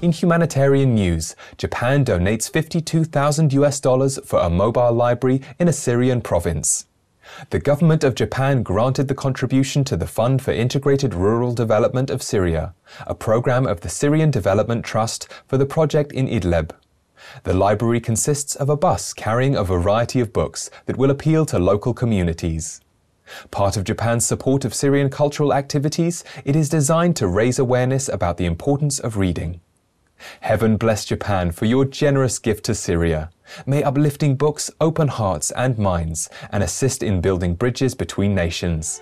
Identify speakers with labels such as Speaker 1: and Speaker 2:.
Speaker 1: In humanitarian news, Japan donates 52,000 US dollars for a mobile library in a Syrian province. The government of Japan granted the contribution to the Fund for Integrated Rural Development of Syria, a program of the Syrian Development Trust for the project in Idlib. The library consists of a bus carrying a variety of books that will appeal to local communities. Part of Japan's support of Syrian cultural activities, it is designed to raise awareness about the importance of reading. Heaven bless Japan for your generous gift to Syria. May uplifting books open hearts and minds and assist in building bridges between nations.